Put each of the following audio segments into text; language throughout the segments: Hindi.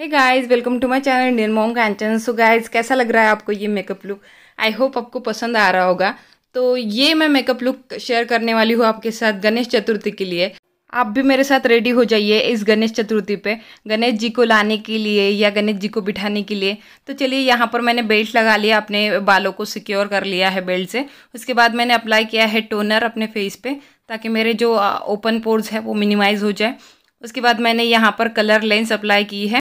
hey guys welcome to my channel Indian mom Kanchan so guys कैसा लग रहा है आपको ये मेकअप लुक आई होप आपको पसंद आ रहा होगा तो ये मैं मेकअप लुक शेयर करने वाली हूँ आपके साथ गणेश चतुर्थी के लिए आप भी मेरे साथ रेडी हो जाइए इस गणेश चतुर्थी पे गणेश जी को लाने के लिए या गणेश जी को बिठाने के लिए तो चलिए यहाँ पर मैंने बेल्ट लगा लिया अपने बालों को सिक्योर कर लिया है बेल्ट से उसके बाद मैंने अप्लाई किया है टोनर अपने फेस पे ताकि मेरे जो ओपन पोर्स है वो मिनिमाइज़ हो जाए उसके बाद मैंने यहाँ पर कलर लेंस अप्लाई की है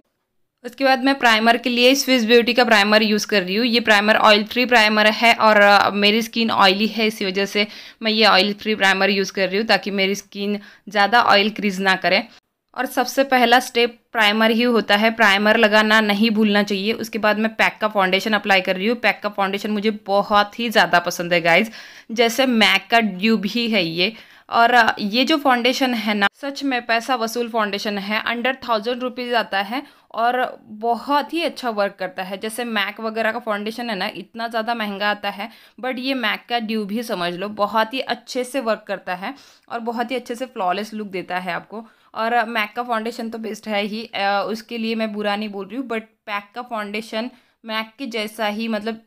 उसके बाद मैं प्राइमर के लिए स्विस ब्यूटी का प्राइमर यूज़ कर रही हूँ ये प्राइमर ऑयल फ्री प्राइमर है और मेरी स्किन ऑयली है इसी वजह से मैं ये ऑयल फ्री प्राइमर यूज़ कर रही हूँ ताकि मेरी स्किन ज़्यादा ऑयल क्रीज ना करे और सबसे पहला स्टेप प्राइमर ही होता है प्राइमर लगाना नहीं भूलना चाहिए उसके बाद मैं पैक का फाउंडेशन अप्लाई कर रही हूँ पैक का फाउंडेशन मुझे बहुत ही ज़्यादा पसंद है गाइज जैसे मैक का ड्यूब ही है ये और ये जो फाउंडेशन है ना सच में पैसा वसूल फाउंडेशन है अंडर थाउजेंड रुपीज़ आता है और बहुत ही अच्छा वर्क करता है जैसे मैक वगैरह का फाउंडेशन है ना इतना ज़्यादा महंगा आता है बट ये मैक का ड्यू भी समझ लो बहुत ही अच्छे से वर्क करता है और बहुत ही अच्छे से फ्लॉलेस लुक देता है आपको और मैक का फाउंडेशन तो बेस्ट है ही उसके लिए मैं बुरा नहीं बोल रही हूँ बट पैक का फाउंडेशन मैक के जैसा ही मतलब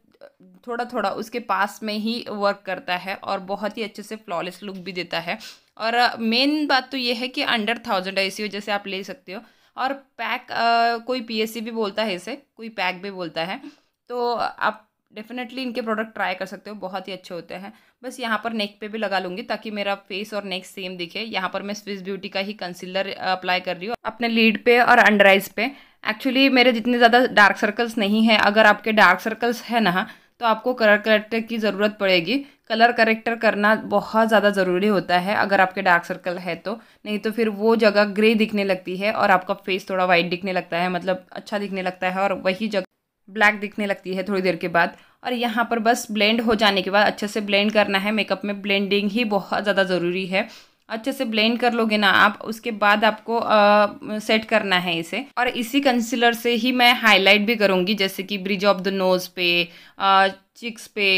थोड़ा थोड़ा उसके पास में ही वर्क करता है और बहुत ही अच्छे से फ्लॉलेस लुक भी देता है और मेन बात तो ये है कि अंडर थाउजेंड है इसी वजह से आप ले सकते हो और पैक आ, कोई पीएससी भी बोलता है इसे कोई पैक भी बोलता है तो आप डेफिनेटली इनके प्रोडक्ट ट्राई कर सकते हो बहुत ही अच्छे होते हैं बस यहाँ पर नेक पे भी लगा लूँगी ताकि मेरा फेस और नेक सेम दिखे यहाँ पर मैं स्विस ब्यूटी का ही कंसीलर अप्लाई कर रही हूँ अपने लीड पे और अंडर आइज पे एक्चुअली मेरे जितने ज़्यादा डार्क सर्कल्स नहीं हैं अगर आपके डार्क सर्कल्स हैं ना तो आपको कलर करेक्टर की ज़रूरत पड़ेगी कलर करेक्टर करना बहुत ज़्यादा ज़रूरी होता है अगर आपके डार्क सर्कल है तो नहीं तो फिर वो जगह ग्रे दिखने लगती है और आपका फेस थोड़ा वाइट दिखने लगता है मतलब अच्छा दिखने लगता है और वही जगह ब्लैक दिखने लगती है थोड़ी देर के बाद और यहाँ पर बस ब्लेंड हो जाने के बाद अच्छे से ब्लेंड करना है मेकअप में ब्लेंडिंग ही बहुत ज़्यादा ज़रूरी है अच्छे से ब्लेंड कर लोगे ना आप उसके बाद आपको आ, सेट करना है इसे और इसी कंसीलर से ही मैं हाईलाइट भी करूँगी जैसे कि ब्रिज ऑफ द नोज़ पे आ, चिक्स पे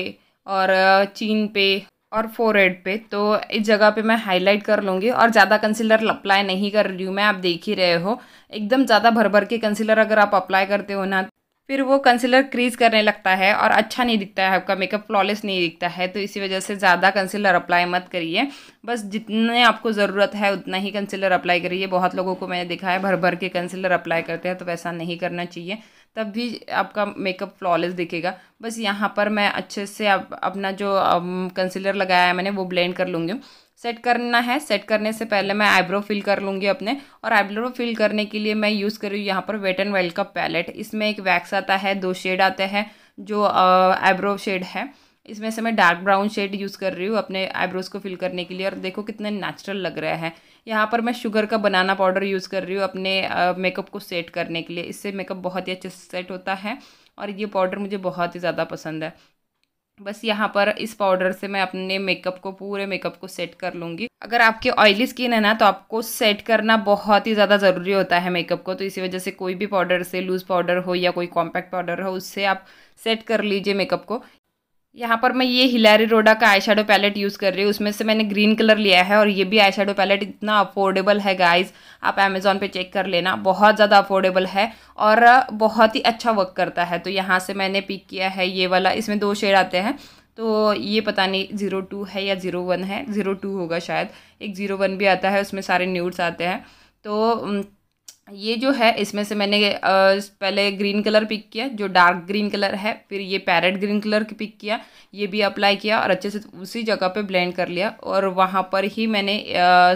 और चीन पे और एड पे तो इस जगह पे मैं हाईलाइट कर लूँगी और ज़्यादा कंसीलर अप्लाई नहीं कर रही हूँ मैं आप देख ही रहे हो एकदम ज़्यादा भर भर के कंसीलर अगर आप अप्लाई करते हो ना फिर वो कंसीलर क्रीज करने लगता है और अच्छा नहीं दिखता है आपका मेकअप फ्लॉलेस नहीं दिखता है तो इसी वजह से ज़्यादा कंसीलर अप्लाई मत करिए बस जितने आपको ज़रूरत है उतना ही कंसीलर अप्लाई करिए बहुत लोगों को मैंने देखा है भर भर के कंसीलर अप्लाई करते हैं तो वैसा नहीं करना चाहिए तब भी आपका मेकअप फ्लॉलेस दिखेगा बस यहाँ पर मैं अच्छे से अपना जो कंसीलर लगाया है मैंने वो ब्लेंड कर लूँगी सेट करना है सेट करने से पहले मैं आईब्रो फिल कर लूँगी अपने और आईब्रो फिल करने के लिए मैं यूज़ कर रही हूँ यहाँ पर वेट एंड वेल्ड का पैलेट इसमें एक वैक्स आता है दो शेड आते हैं जो आईब्रो शेड है इसमें से मैं डार्क ब्राउन शेड यूज़ कर रही हूँ अपने आईब्रोज़ को फिल करने के लिए और देखो कितने नेचुरल लग रहा है यहाँ पर मैं शुगर का बनाना पाउडर यूज़ कर रही हूँ अपने मेकअप को सेट करने के लिए इससे मेकअप बहुत ही अच्छे से सेट होता है और ये पाउडर मुझे बहुत ही ज़्यादा पसंद है बस यहाँ पर इस पाउडर से मैं अपने मेकअप को पूरे मेकअप को सेट कर लूँगी अगर आपकी ऑयली स्किन है ना तो आपको सेट करना बहुत ही ज़्यादा ज़रूरी होता है मेकअप को तो इसी वजह से कोई भी पाउडर से लूज़ पाउडर हो या कोई कॉम्पैक्ट पाउडर हो उससे आप सेट कर लीजिए मेकअप को यहाँ पर मैं ये हिलारी रोडा का आई शेडो पैलेट यूज़ कर रही हूँ उसमें से मैंने ग्रीन कलर लिया है और ये भी आई शेडो पैलेट इतना अफोर्डेबल है गाइस आप अमेज़ोन पे चेक कर लेना बहुत ज़्यादा अफोर्डेबल है और बहुत ही अच्छा वर्क करता है तो यहाँ से मैंने पिक किया है ये वाला इसमें दो शेड आते हैं तो ये पता नहीं ज़ीरो टू है या ज़ीरो वन है ज़ीरो टू होगा शायद एक ज़ीरो वन भी आता है उसमें सारे न्यूड्स आते हैं तो ये जो है इसमें से मैंने पहले ग्रीन कलर पिक किया जो डार्क ग्रीन कलर है फिर ये पैरेट ग्रीन कलर की पिक किया ये भी अप्लाई किया और अच्छे से उसी जगह पे ब्लेंड कर लिया और वहाँ पर ही मैंने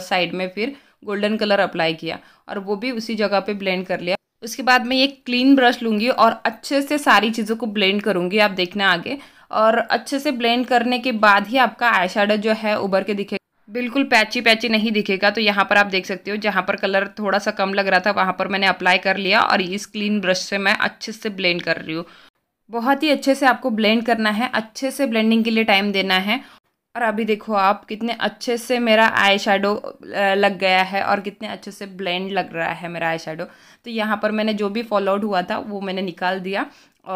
साइड में फिर गोल्डन कलर अप्लाई किया और वो भी उसी जगह पे ब्लेंड कर लिया उसके बाद मैं ये क्लीन ब्रश लूँगी और अच्छे से सारी चीज़ों को ब्लेंड करूँगी आप देखना आगे और अच्छे से ब्लेंड करने के बाद ही आपका आई जो है उभर के दिखेगा बिल्कुल पैची पैची नहीं दिखेगा तो यहाँ पर आप देख सकते हो जहाँ पर कलर थोड़ा सा कम लग रहा था वहाँ पर मैंने अप्लाई कर लिया और इस क्लीन ब्रश से मैं अच्छे से ब्लेंड कर रही हूँ बहुत ही अच्छे से आपको ब्लेंड करना है अच्छे से ब्लेंडिंग के लिए टाइम देना है और अभी देखो आप कितने अच्छे से मेरा आई शेडो लग गया है और कितने अच्छे से ब्लेंड लग रहा है मेरा आई शेडो तो यहाँ पर मैंने जो भी फॉलोआउट हुआ था वो मैंने निकाल दिया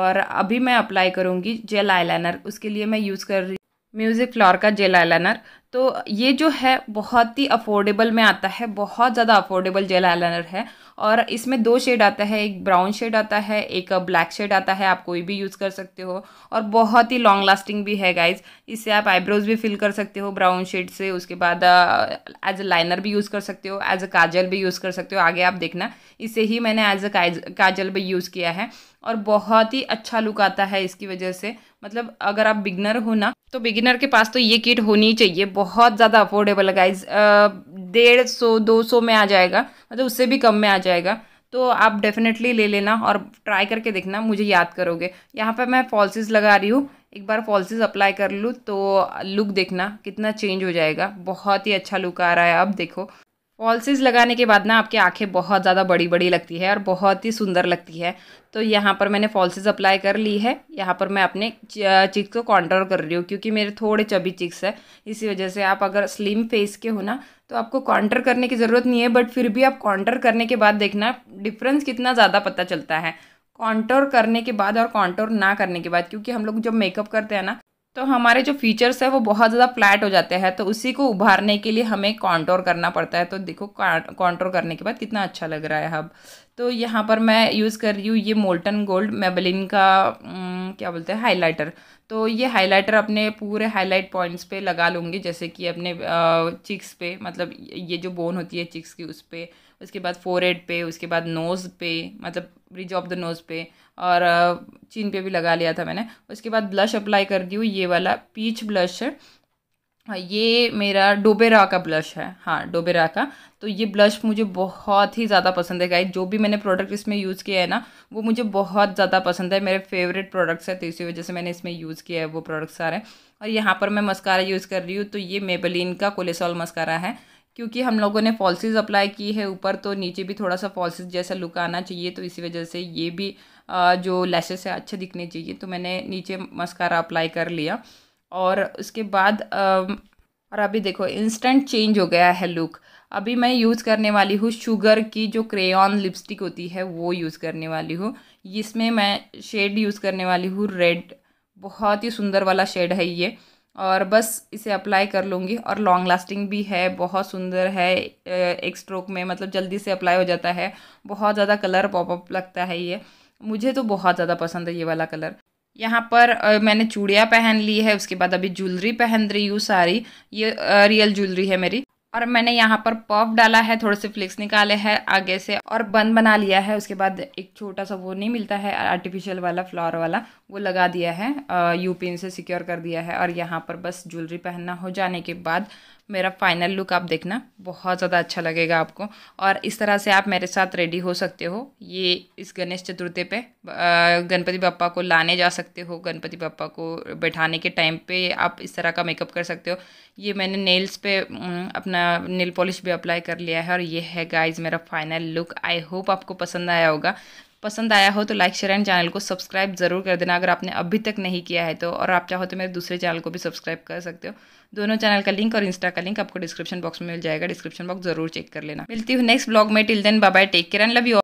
और अभी मैं अप्लाई करूँगी जेल लाइनर उसके लिए मैं यूज़ कर रही म्यूज़िक फ्लोर का जेल आईलाइनर तो ये जो है बहुत ही अफोर्डेबल में आता है बहुत ज़्यादा अफोर्डेबल जेल आईलाइनर है और इसमें दो शेड आता है एक ब्राउन शेड आता है एक ब्लैक शेड आता है आप कोई भी यूज़ कर सकते हो और बहुत ही लॉन्ग लास्टिंग भी है गाइज इससे आप आईब्रोज भी फिल कर सकते हो ब्राउन शेड से उसके बाद एज अ लाइनर भी यूज़ कर सकते हो एज अ काजल भी यूज़ कर सकते हो आगे आप देखना इसे ही मैंने एज अ काजल भी यूज़ किया है और बहुत ही अच्छा लुक आता है इसकी वजह से मतलब अगर आप बिगनर हो ना तो बिगिनर के पास तो ये किट होनी चाहिए बहुत ज़्यादा अफोर्डेबल है गाइज डेढ़ सौ दो सौ में आ जाएगा मतलब उससे भी कम में आ जाएगा तो आप डेफिनेटली ले लेना और ट्राई करके देखना मुझे याद करोगे यहाँ पर मैं फॉल्सिस लगा रही हूँ एक बार फॉल्सिस अप्लाई कर लूँ तो लुक देखना कितना चेंज हो जाएगा बहुत ही अच्छा लुक आ रहा है अब देखो फॉल्सेज लगाने के बाद ना आपकी आंखें बहुत ज़्यादा बड़ी बड़ी लगती है और बहुत ही सुंदर लगती है तो यहाँ पर मैंने फॉल्सेज अप्लाई कर ली है यहाँ पर मैं अपने चिक्स को कॉन्ट्रोल कर रही हूँ क्योंकि मेरे थोड़े चबी चिक्स है इसी वजह से आप अगर स्लिम फेस के हो ना तो आपको काउंटर करने की ज़रूरत नहीं है बट फिर भी आप काउंटर करने के बाद देखना डिफरेंस कितना ज़्यादा पता चलता है कॉन्टोर करने के बाद और कॉन्टोर ना करने के बाद क्योंकि हम लोग जब मेकअप करते हैं ना तो हमारे जो फीचर्स है वो बहुत ज़्यादा फ्लैट हो जाते हैं तो उसी को उभारने के लिए हमें कॉन्टोर करना पड़ता है तो देखो कॉन्टोर करने के बाद कितना अच्छा लग रहा है अब तो यहाँ पर मैं यूज़ कर रही हूँ ये मोल्टन गोल्ड मेबलिन का क्या बोलते हैं हाइलाइटर तो ये हाइलाइटर अपने पूरे हाईलाइट पॉइंट्स पे लगा लूँगी जैसे कि अपने चिक्स पे मतलब ये जो बोन होती है चिक्स की उस पर उसके बाद फोरहेड पे उसके बाद नोज़ पे मतलब ब्रिज ऑफ द नोज़ पे और चिन पे भी लगा लिया था मैंने उसके बाद ब्लश अप्लाई कर दी हूँ ये वाला पीच ब्लश है हाँ, ये मेरा डोबेरा का ब्लश है हाँ डोबेरा का तो ये ब्लश मुझे बहुत ही ज़्यादा पसंद है गाइज जो भी मैंने प्रोडक्ट इसमें यूज़ किया है ना वो मुझे बहुत ज़्यादा पसंद है मेरे फेवरेट प्रोडक्ट्स है तो इसी वजह से मैंने इसमें यूज़ किया है वो प्रोडक्ट्स सारे और यहाँ पर मैं मस्कारा यूज़ कर रही हूँ तो ये मेबलिन का कोलेसॉल मस्कारा है क्योंकि हम लोगों ने फॉल्सिस अप्लाई की है ऊपर तो नीचे भी थोड़ा सा फॉल्सिस जैसा लुक आना चाहिए तो इसी वजह से ये भी जो लैसेस है अच्छे दिखने चाहिए तो मैंने नीचे मस्कारा अप्लाई कर लिया और उसके बाद और अभी देखो इंस्टेंट चेंज हो गया है लुक अभी मैं यूज़ करने वाली हूँ शुगर की जो क्रेयॉन लिपस्टिक होती है वो यूज़ करने वाली हूँ इसमें मैं शेड यूज़ करने वाली हूँ रेड बहुत ही सुंदर वाला शेड है ये और बस इसे अप्लाई कर लूँगी और लॉन्ग लास्टिंग भी है बहुत सुंदर है एक स्ट्रोक में मतलब जल्दी से अप्लाई हो जाता है बहुत ज़्यादा कलर पॉपअप लगता है ये मुझे तो बहुत ज़्यादा पसंद है ये वाला कलर यहाँ पर आ, मैंने चूड़ियाँ पहन ली है उसके बाद अभी ज्वेलरी पहन रही हूँ सारी ये आ, रियल ज्वेलरी है मेरी और मैंने यहाँ पर पफ डाला है थोड़े से फ्लिक्स निकाले हैं आगे से और बन बना लिया है उसके बाद एक छोटा सा वो नहीं मिलता है आर्टिफिशियल वाला फ्लावर वाला वो लगा दिया है यूपीन से सिक्योर कर दिया है और यहाँ पर बस ज्वेलरी पहनना हो जाने के बाद मेरा फाइनल लुक आप देखना बहुत ज़्यादा अच्छा लगेगा आपको और इस तरह से आप मेरे साथ रेडी हो सकते हो ये इस गणेश चतुर्थी पे गणपति बापा को लाने जा सकते हो गणपति बापा को बैठाने के टाइम पे आप इस तरह का मेकअप कर सकते हो ये मैंने नेल्स पे अपना नेल पॉलिश भी अप्लाई कर लिया है और ये है गाइज मेरा फाइनल लुक आई होप आपको पसंद आया होगा पसंद आया हो तो लाइक शेयर एंड चैनल को सब्सक्राइब ज़रूर कर देना अगर आपने अभी तक नहीं किया है तो और आप चाहो तो मेरे दूसरे चैनल को भी सब्सक्राइब कर सकते हो दोनों चैनल का लिंक और इंस्टा का लिंक आपको डिस्क्रिप्शन बॉक्स में मिल जाएगा डिस्क्रिप्शन बॉक्स जरूर चेक कर लेना मिलती हूँ नेक्स्ट ब्लॉग में till then bye take care and love you